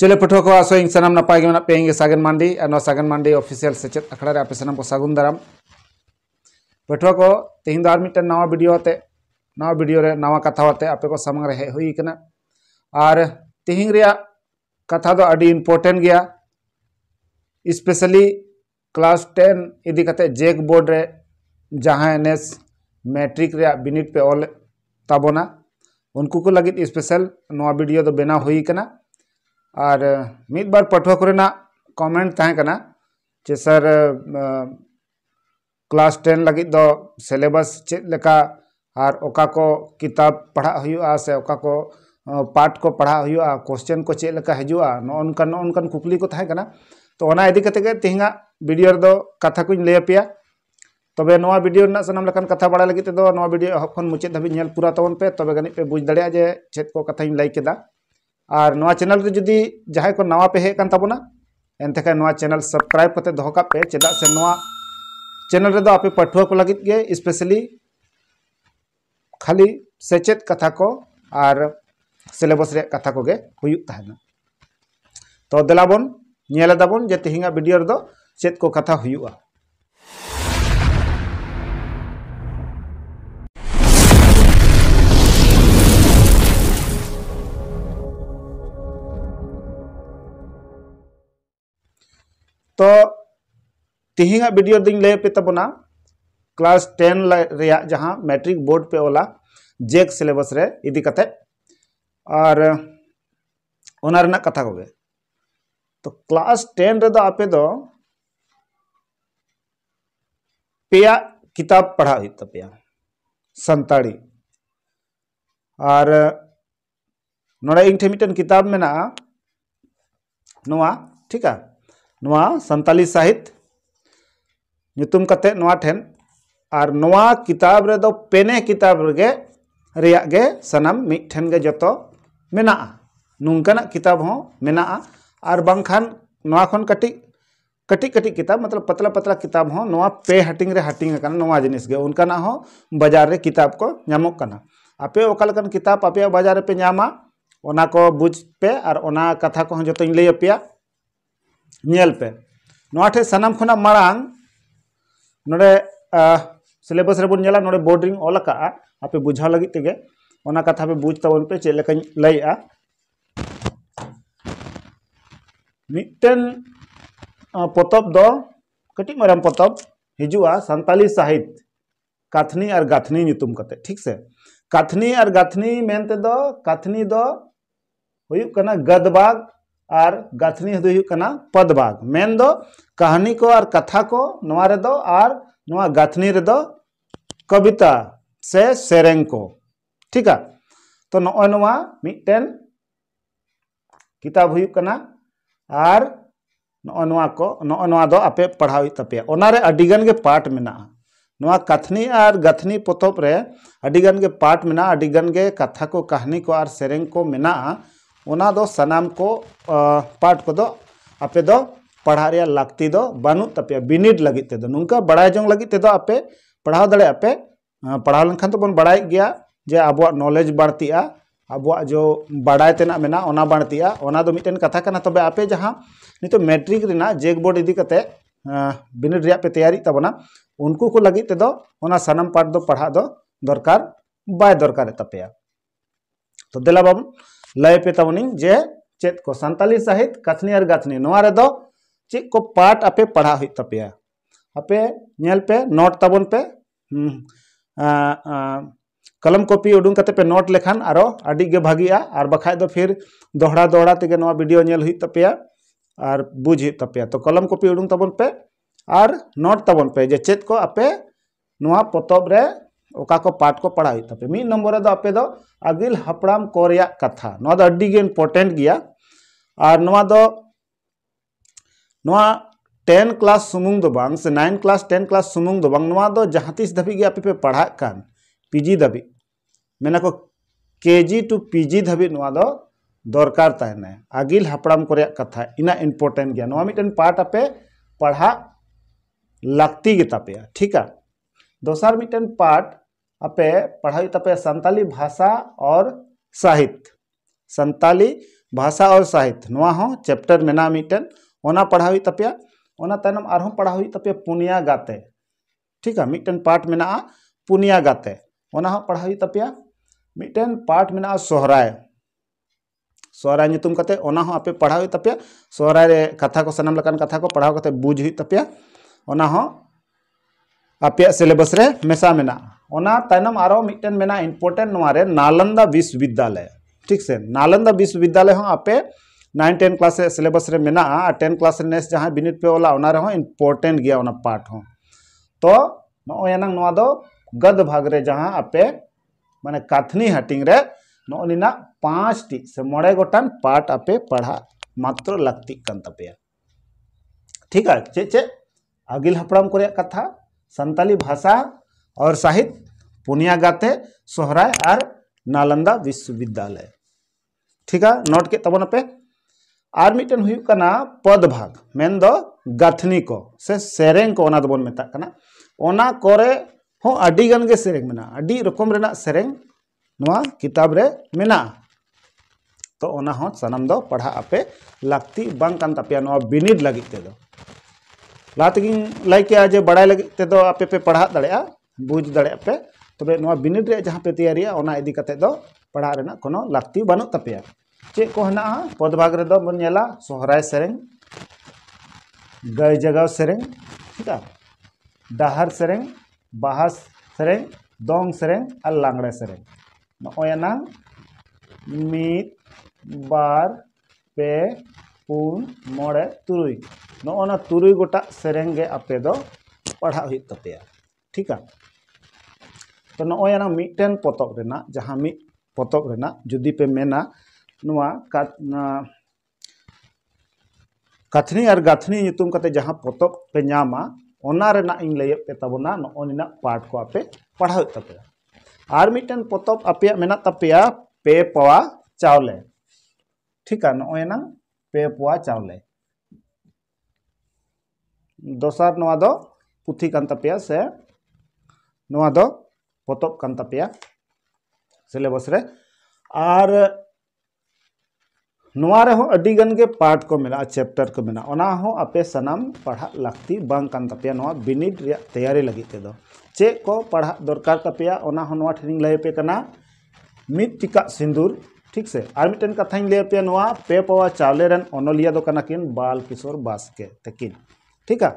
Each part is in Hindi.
चले पठुआ को आसो इन सामना नपाय पे सागन मांडी और सागन मांडी ऑफिशियल सेचेद अखड़ा आप सामना को सागुन दाराम पठुआ को तेहन और मिट्टन नवा भिडियो आते नवा भिडियो रे नवा कथा आते आपे को सामने हेज हुई और तेहन कथा तो अभी इम्पोर्टेंट गया स्पेशली क्लास टेन इदी कते जेक बोर्ड रे जहाँ एन एस मैट्रिक बिनिट पे ऑल ताबोना उनको को लगे स्पेशल नवा भिडियो दो बना हुई और मीद बार पठुआ को कमेंट तहकना जे सर क्लास टेन लगे दो सिलेबस चेक और ओका को किताब पढ़ा हुआ से ओका को पार्ट को पढ़ा हुआ क्वेश्चन को चेक हजूआ नौनका नौनकान कुकली को तहकना तो ओना इदी कते तेहेंगा वीडियो कथा को लै पे तबे नवा वीडियो ना सनाम कथा बड़ा लगे तो भिडियो वीडियो मुचाद धाबी पूरा तबन पे तबे गनी पे बुझ दड़े चेक को कथा लाई केदा और नवा चैनल रे तो जदि जहां को नवा पे हेकन तबना एनते खान नवा चैनल सब्सक्राइब करते दहो पे चदा से नवा चैनल रे दो आपे पठुआ को लगित के स्पेशली खाली सेचेत कथा को और सिलेबस रे कथा को गे हुयुक तहना तो दलाबन नेला दाबन जे तेहिंगा वीडियो रे दो चेत को कथा हुयुआ ᱛᱤᱦᱤᱧ ᱦᱟᱸᱜ ᱵᱷᱤᱰᱤᱭᱳ लैपे तबना क्लास टेन जहाँ मैट्रिक बोर्ड पे वाला जेक सिलेबस रे इदी कते और ओना रेना कथा को तो क्लास टेन रे दो आपे दो पेया किताब पढ़ा हुई तपेया संताड़ी और नोड़ा इन ठे मिटन किताब में ना नुआ ठीक है नुआ संताली साहित्य ठेन और नवा किताब रेदो पेने किताब रे रेगे सनाम मिटन के जो मेना नुकान किताब हों और बाखान कटी कटी कटी किताब मतलब पतला पतला किताब हों पे हाटिंग हाटिंग नवा जिनिस उनका हों बाजार किताब को नामों का आपे ओकालकन किताब आपे बाजार पे नामा ओना को बुझपे और कथा को जो लैपे नलपे ना ठे सनाम खुना मांग नोड़े सिलेबस रेबन जला नोड़े बोर्ड रिंग ऑल का आपे बुझा लगी तेगे ओना कथा पे बुझ तबन पे चेले कई मिटन पतब दो कटी मरम पतब हजुआ संताली साहित काथनी और गाथनी नितुम कते ठीक से काथनी और गाथनी मेनते दो काथनी दो गदबाग और गाथनी हूँ पदबाग मेन कहानी को और कथा को नवा रेदो और नवा गाथनी रेदो कविता से सेरेंग को ठीक है तो नवा मिटेन किताब हुना और नवा को नवा आपे पढ़ापे अगन पार्ट मेना नवा कथनी और गाथनी पतबरे पार्ट मेना कथा को कहानी को और सेरेंग को मेना है ᱚᱱᱟ ᱫᱚ ᱥᱟᱱᱟᱢ ᱠᱚ ᱯᱟᱴ दो ᱟᱯᱮ ᱫᱚ पढ़ा रहा दो बनू तपे बिनीड लगे नौका बड़ा जो लगे आपे पढ़ा दापे पढ़ा लेखान तो बन बड़ा गया जे अब नलेज बाड़ती अब जो बड़ा तेना मेना बाड़ती मिट्टन कथा करना तब तो आपे जहाँ नित तो मेट्रिक जेक बोर्ड इदी बिनीड पे तैयारी तबना उनको को लगी लगे सामान पाठ पढ़ा दरकार बै दरकार तपे तो दिला बाबन लयपे तबनी जे चेक को सानी सहित कथनी और गाथनी नवाद चेक को पार्ट आपे पढ़ा होपे आपेलपे नोट ताबन पे हम्म, कलम कॉपी उडूँ पे नोट लेखान और अड़ी भागी और बखा तो फिर दोहरा दोहरा तक भिडियो नल होपे और बुझ होपे तो कलम कॉपी उडूँ ताबन पे और नोट ताबन पे जे चेक को आपे पतब रे ओका को पार्ट को पढ़ाई मी नंबर दो नम्बर दो आगिल हपड़ाम कोरिया कथा नो द अड्डी गे इंपोर्टेंट गिया आर इम्पोर्टेंट गया और 10 क्लास सुमुंग दो बांग से 9 क्लास 10 क्लास सुमुंग दो बांग नवा दो जहां तीस धाबी गे पे पढ़ा कान पीजी धाबी मेना को केजी टू पीजी धाबी नवा दो दरकार ताहना आगिल हपड़ाम कोरिया कथा इना इंपोर्टेंट गया नवा मिटन पार्ट आपे पढ़ा लगती गेता पे ठीक है दोसर मिट्टन पार्ट अपे पढ़ाई तपे संताली भाषा और साहित्य संताली भाषा और साहित्य नवा हो चैप्टर मेना मिट्टन ओना पढ़ाई तपे ओना तनम आरहम पढ़ाई तपे पुनिया गाते ठीक है मिट्टन पाठ मेना पुनिया गाते ओना हो पढ़ाई तपे मिट्टन पाठ मेना सोहराय सोहराय नितुम कते ओना हो अपे पढ़ाई तपे सोहराय कथा को सनम लकान कथा को पढ़ाओ कते बुझ हुई तपे ओना हो आपे सिलेबस मेसा मेना ओना तायनम नालंदा विश्वविद्यालय ठीक से नालंदा विश्वविद्यालय आपे nine ten class syllabus ten class नेस जहाँ बिनिट पे वाला इम्पोर्टेंट गया पार्ट हो तो ना नवा गद भाग रे जहाँ आपे माने काथनी हटिंग रे पाँच टी से मोड़े गोटान पार्ट आपे पढ़ा मात्र लगती कंतपे ठीक है चे चे अगिल हपड़ाम कथा संताली भाषा और साहित्य पुनियागत है सोहराय और नालंदा विश्वविद्यालय ठीक है नोट के तबन पे और मिट्टन होना पद भाग मेन गाथनी को से सेरेंग को ना दबन मेता रकम रेना सेरेंग नोआ किताब रे मेना तो ओना हो पढ़ा आपे लगती बंग कान लातगिन लाइक के जे बड़ा लगे दो आपे पे पढ़ा दड़े बुझ दड़े तब तबे नवा बिनिट पे तैयारी पढ़ा को लाती बनू तपे चे को हेना पद भाग रे दो बन नेला सोहराय सेरेंग गय जगाव सेरेंग ठीक है डहर सेरेंग बाहा सेरेंग दोंग सेरेंग और लांगड़े सेरेंग नोयना मित बार पे पुन मे तुरु ना तुरु गोट से आपे पढ़ापे ठीक तो नोयन मिट्टन पतब जहाँ मी पतब जुदीपे मेना का, काथनी और गाथनी जहाँ पतब पे नामा इन लैपे तबना नोन पार्ट को आपे पढ़ापे और मिट्टन पतब आपे मेना पे पवा चावले ठीक है नोयना पे ᱯᱚᱣᱟ चावल दसार ᱱᱚᱣᱟ ᱫᱚ ᱯᱩᱛᱷᱤ ᱠᱟᱱ सिलेबस और नवा के पार्ट को मेरा चैप्टर को मेरा आपे सनाम पढ़ा लाती बांग बनीड तैयारी लगी ते चे को पढ़ा दरकार तपे ठीक लैपे मिट टिका सिंदूर ᱴᱷᱤᱠ ᱥᱮ ᱟᱨ ᱢᱤᱫᱴᱮᱱ ᱠᱟᱛᱷᱟᱧ ᱞᱟᱹᱭ पे ᱱᱚᱣᱟ ᱯᱮ ᱯᱟᱣᱟ ᱪᱟᱣᱞᱮ ᱨᱮᱱ ᱚᱱᱚᱞᱤᱭᱟᱹ ᱫᱚ ᱠᱟᱱᱟ ᱠᱤᱱ ᱵᱟᱞ ᱠᱤᱥᱳᱨ ᱵᱟᱥᱠᱮ ᱛᱟᱹᱠᱤᱱ ᱴᱷᱤᱠᱟ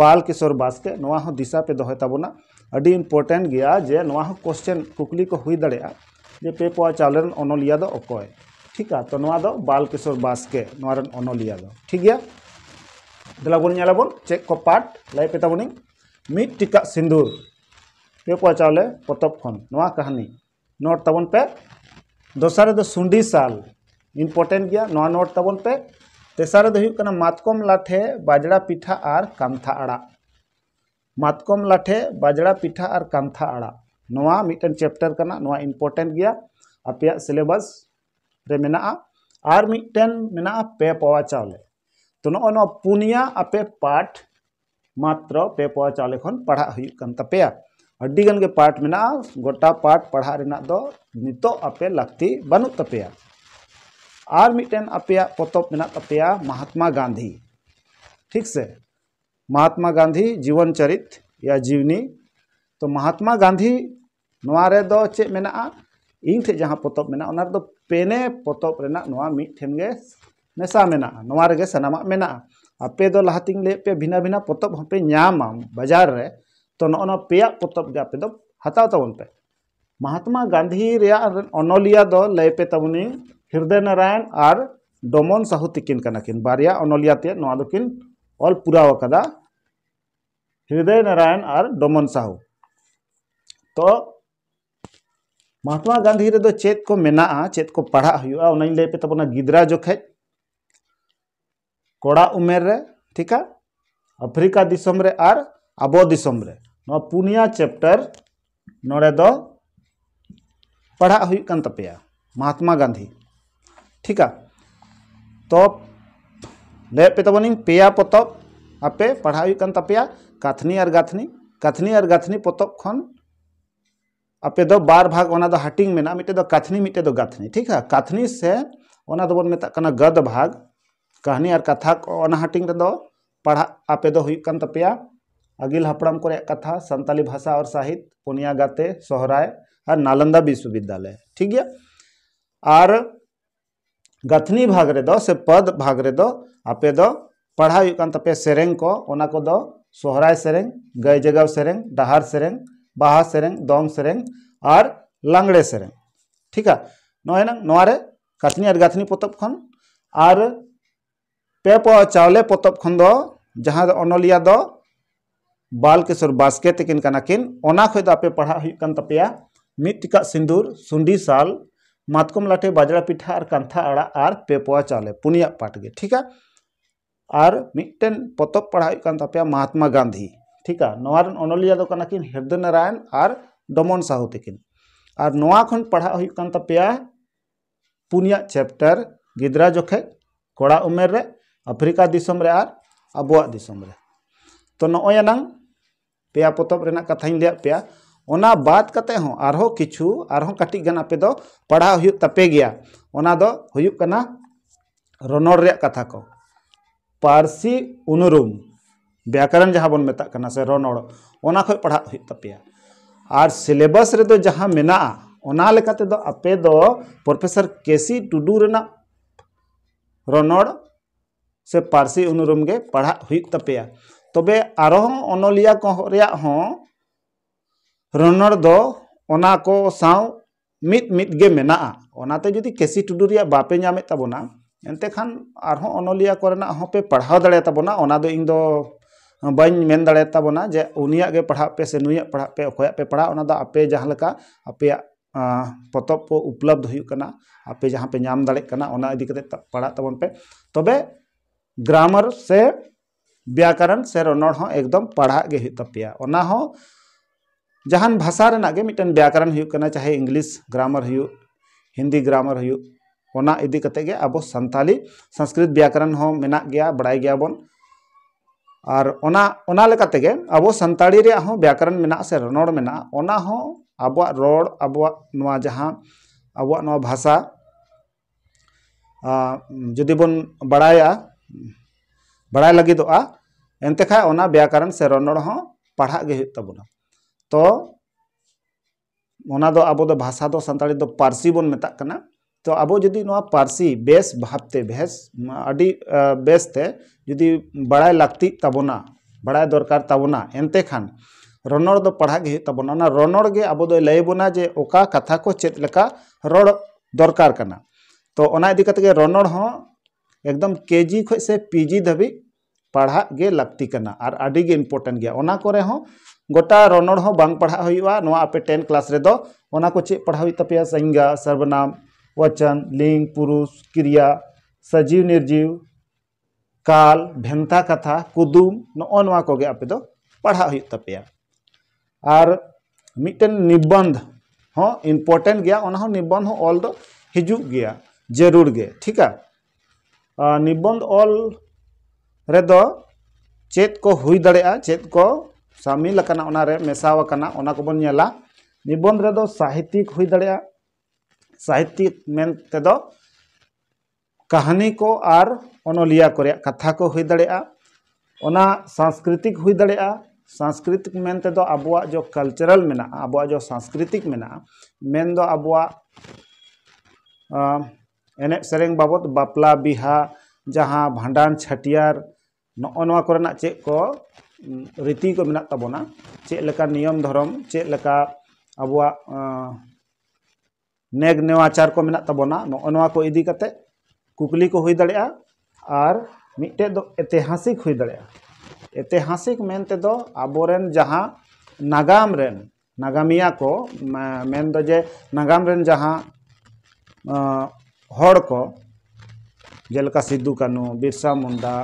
बाल किशोर बास्के दिशा पे दोहे ताबना अभी इम्पोर्टेंट गया जे क्वेश्चन कुकली को हुई दड़े जे पे पवा चावले अनलिया दो अकय ठीक है तो नवा दो बाल किशोर बास्के अनलिया दो ठीक है दलाबन चेक को पाठ लाइपे ताबनी मीट टिका सिंदूर पे पवा चावले पतब खन कहानी नोट ताबन पे दोसारे दो सुंडी साल इम्पोर्टेंट गया नवा नोट तबन पे तेसारे दो मातकम लाठे बाजड़ा पिठा और कामथा आड़ा मातकम लाठे बाजड़ा पिठा और कामथा आड़ा नवा मिटन चैप्टर करना नवा इम्पोर्टेंट गया अपया सिलेबस रे मेना और मिटन मेना पे पवा चावले तो नो नो पुनिया अपे पाठ मात्र पे पवा चावले पढ़ा हुई कन अड्डीगन के पार्ट में ना गोटा पार्ट पढ़ा दो नितो अपे लगती बनू तपे और मिट्टन आपे पतब में तपे महात्मा गांधी ठीक से महात्मा गांधी जीवन चरित या जीवनी तो महात्मा गांधी नवारे दो चे में इन थे जहाँ पतब में पेने पतब मिट्टन के मेसा में सामान में आपे दो लहाती पे भिना भिना पतब हमें बाजार रे तो ना पे पुतब गापे दो हताव तबनपे महात्मा गांधी अनलिया दो लैपे तबनी हृदय नारायण और डोमन साहू तकिन कनाकिन बारे अनलिया ते नाकिन अल पुराव कदा हृदय नारायण और डोमन साहू तो महात्मा गांधी रे दो चेत को मेना आ, चेत को पढ़ा हुआ उन्हें लैपे तबना गिद्रा जोखे कड़ा उमेर रे ठीक है अफ्रीका दिसम रे आर अबो दिसम रे पुनिया चैप्टर नोड़े दो पढ़ा हुई कन तपया महात्मा गांधी ठीक है तो ले पे तबनी पेया पतब आपे पढ़ा हुई कन तपया कथनी और गाथनी कथनी और गाथनी पतब खन आपे दो बार भाग वना दो हटिंग में ना मिटे दो कथनी मिटे दो गाथनी ठीक है कथनी से वना दो बन मेता कना गद भाग कहानी और कथा ओना हटिंग रे दो पढ़ा आपे दो हुई कन तपया अगिल हपड़म को कथा संताली भाषा और साहित्य पुनिया गाते सोहराय और नालंदा विश्वविद्यालय ठीक है और गथनी भाग रे से पद भाग रे दो आपे दो पढ़ापे सेरें को ओना को दो सोहराय सेरें गय जगव सेरें डहार सेरें बाहा सेरें दम सेरें और लंगड़े सेरें ठीक है नारे कथनी और गाथनी पोत खन और पे पावले पोत खन जहाँ अनलिया बाल किशोर बास्के तकिन पे पढ़ा मिट्टिका सिंदूर सुंडी साल मातकम लाठे बाजरा पिठा और कांथा आड़ा और पेपोआ चाले पुनिया पाटगे ठीक है और मिट्टन पतब पढ़ा महात्मा गांधी ठीक है नवारन अनलिया दो कनाकिन हृदय नारायण और डमन साहू तकिन और नवा खन पढ़ा पुनिया चैप्टर गिदरा जखे कड़ा उमेर रे अफ्रीका दिसम रे और अबुआ दिसम रे तो नयना पे पोतब कथाई लिया पे ᱚᱱᱟ ᱵᱟᱫ ᱠᱟᱛᱮ ᱦᱚᱸ ᱟᱨᱦᱚᱸ ᱠᱤᱪᱷᱩ ᱟᱨᱦᱚᱸ ᱠᱟᱹᱴᱤᱡ ᱜᱟᱱ ᱟᱯᱮ ᱫᱚ ᱯᱟᱲᱦᱟᱣ ᱦᱩᱭᱩᱜ ᱛᱟᱯᱮ ᱜᱮᱭᱟ ᱚᱱᱟ ᱫᱚ ᱦᱩᱭᱩᱜ ᱠᱟᱱᱟ ᱨᱚᱱᱚᱲ ᱨᱮᱭᱟᱜ ᱠᱟᱛᱷᱟ ᱠᱚ ᱯᱟᱹᱨᱥᱤ ᱩᱱᱩᱨᱩᱢ ᱵᱮᱠᱟᱨᱚᱱ ᱡᱟᱦᱟᱸ ᱵᱚᱱ ᱢᱮᱛᱟᱜ ᱠᱟᱱᱟ ᱥᱮ ᱨᱚᱱᱚᱲ ᱚᱱᱟ ᱠᱷᱚᱱ ᱯᱟᱲᱦᱟᱜ ᱦᱩᱭᱩᱜ ᱛᱟᱯᱮᱭᱟ ᱟᱨ ᱥᱤᱞᱮᱵᱟᱥ ᱨᱮᱫᱚ ᱡᱟᱦᱟᱸ ᱢᱮᱱᱟᱜᱼᱟ ᱚᱱᱟ ᱞᱮᱠᱟᱛᱮ ᱫᱚ ᱟᱯᱮ ᱫᱚ ᱯᱨᱚᱯᱷᱮᱥᱚᱨ ᱠᱮᱥᱤ ᱴᱩᱰᱩ ᱨᱮᱱᱟᱜ ᱨᱚᱱᱚᱲ ᱥᱮ ᱯᱟᱹᱨᱥᱤ ᱩᱱᱩᱨᱩᱢ ᱜᱮ ᱯᱟᱲᱦᱟᱜ ᱦᱩᱭᱩᱜ ᱛᱟᱯᱮᱭᱟ तब आरोहं अनलिया को रया हों को साव मित मित केसी टुडू बापे नामे एनते खान आरोहं अनलिया को पे पढ़ा दड़े तबोना ओना दो इंग दो जे उन गे पढ़ा पे से नुया पढ़ा पे ओखया पे पढ़ा आपे जहाँ लका आपे पतब को उपलब्ध होना आपे जहाँ पे नाम दड़े पढ़ा तबन पे तब ग्रामर से व्याकरण से रनों एकदम पढ़ापे जहां भाषा रेटन व्याकरण होना चाहे इंग्लिस ग्रामर हो हिंदी ग्रामर होना इदीकते अब सानी संस्कृत व्याकरण मना गया बड़ा गया बन और ओना, अब सानी व्याकरण मे से रनों में अब रड़ अब जहाँ अब भाषा जुदी बन बड़ा बड़ा लगे एनते खाना व्याकरण से रणड़ पढ़ाबना तो ना अब भाषा तो सानी तो पार्सी बन मेता तो अब जी पार्सी बेस भावते बेस बेसते जी बड़ा लगती ताबना बड़ा दरकार ताबना एनते खान रणड़ पढ़ाबना रणड़े अब लैबना जे ओका कथा को चेका रड़ दरकार तो इदीक रणड़ एकदम केजी खे पीजी धाबी पढ़ागे लाती और अभी इम्पोर्टेंट गए गोटा रनड़ बांग पढ़ा आप टेन क्लास रेना को चे पढ़ापे संज्ञा सर्वनाम वचन लिंग पुरुष क्रिया सजीव निर्जीव काल भेंता कथा कुदूम नौ आपे पढ़ा पढ़ापे और मिट्टन निबंध हाँ इम्पोर्टेंट गया निबंध ऑल हजू गया जरूर गे ठीक निबंध ऑल चेत को हुई दड़ेआ चेत को सामिल अकना ओना रे निबंध रेदो साहित्यिक हुई दड़ेआ साहित्यिक मेन तेदो कहानी को और अनलिया को कथा को हुई दड़ेआ ओना सांस्कृतिक हुई दड़ेआ सांस्कृतिक मेन तेदो अबुआ जो कल्चरल मेना अबुआ जो सांस्कृतिक मेना मेन दो अबुआ एने सेरेंग बाबत बापला बिहा जहाँ भांडान छटियार नौवा चेक को रीति को मेना ताबना चेक नियम धरम चेक अब नेग नेवाचार को मेना ताबना नौवा को इदी कुकली को हुई दड़े और मिट्टे दो ऐतिहासिक हुई दड़े ऐतिहासिक मेनते दो आबोरेन नागाम रेन नागामिया को मेन दो जे नागाम रेन जहां हड़ को जेलका सिद्धू कानू बिरसा मुंडा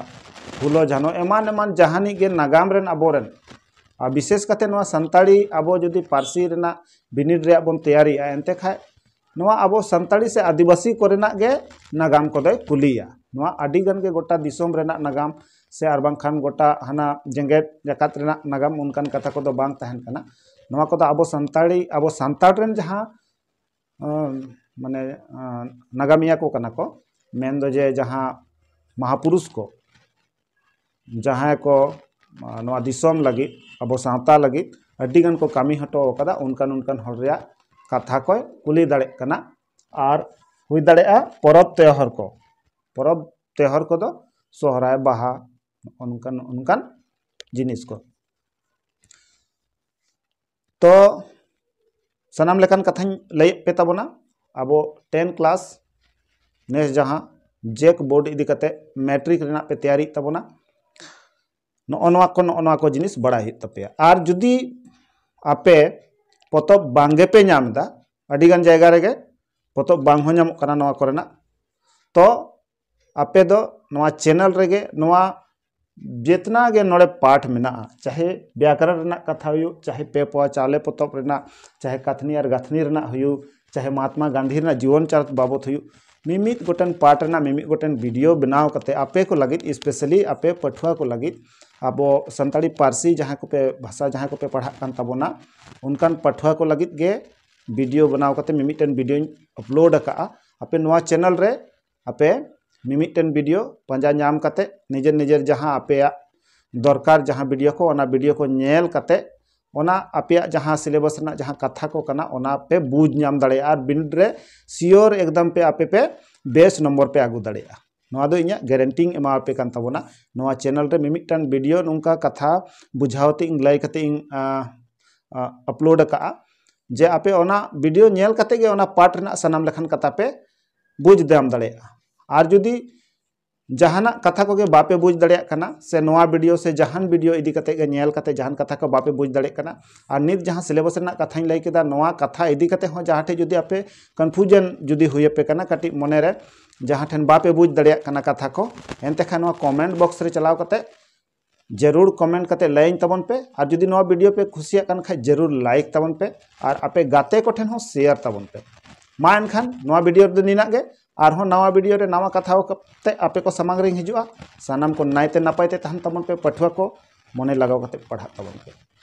फूलो जानो एमान एमान जहाँ नागाम अब विशेष करते सानी अब जुदी पार्सी बनीड बन तैयारिया एनते खा अब सानी से आदिवासी को नागाम कोई कुलिया गोटा दिसम नागाम से बाखान गोटा हाना जेगेद जकत नागाम उनकान कथा को बांग अब सानी अब सानाटन जहाँ माने नागामिया को जे जहाँ महापुरुष को जहाँ को दिसम लगी अब सावता लगी अडीगन को कमी हटो कदा उनकन उनकन कथा को कुली दड़े और हुई दड़े परब को परब त्योहार को दो तो सोहराय बहा उनकन उनकन जिनिस को तो सनाम लेकान कथा लै पे ताबना अब टेन क्लास नेस जहाँ जेक बोर्ड इदी कते मैट्रिक पे तैयारी ताबना जिन बड़ा और जदि आप पतब बांगेपे नाम जगार पतब बांगना तो आपे चैनल रे जितना नोड़े पाठ मे चाहे व्याकरण कथा हो चाहे पेपा चावले पतब चाहे कथनी और गाथनी हो चाहे महात्मा गांधी जीवन चारत बाबत हो मिमित गोटन पार्टना मिमित गोटन वीडियो बनाव करते आपे को लगी स्पेशली आपे पठुआ को लगी अब सानी पारसी जहाँ को पे भाषा जहाँ को पे पढ़ाताबना उनकान पठुआ को लगी गे वीडियो बनाव करते मिमिटन वीडियो अपलोड अका आपे नवा चैनल रे आपे मिमिटन वीडियो पंजा नाम करते निजे निजे जहाँ आपे दरकार जहाँ वीडियो को वीडियो को नल करते आप सिलेबस जहाँ कथा को पे बुझ नाम दार सियोर एकदम पे आपे पे बेस नम्बर पे आगू दड़ेगा नो इं एमापे ताबना चैनल मिमिटन भिडियो नौका कथा बुझावती लाइक अपलोड का जे आपे भिडियो पार्ट सामान कथा पे बुझ दाम दी जहाना कथा को बापे बुझ दिन से ना भिडियो से जहां वीडियो इदीक जहां कथा को बापे बुझ दीद जहाँ सिलेबस कथा लैके कथा इदीकते जहाँ ठे जुदी आपे कन्फ्यूजन जुदी हुईपे कटी मनेर जहाँ ठेन बापे बुझ दिन कथा को एनते कमेंट बक्स चलाव जरूर कमेंट करते लैन तबन पे और जुदी ना वीडियो पे खुशियां खा जरूर लाइक तबन पे और आपे गाते को ठेन शेयर तबन पे माँ एनखान वीडियो तो निना और नवा वीडियो रे नवा कथा कथाते आपे को सामांग हजू सामान को नाइते नापायते पे पठुआ को मने लगा पढ़ा तबन पे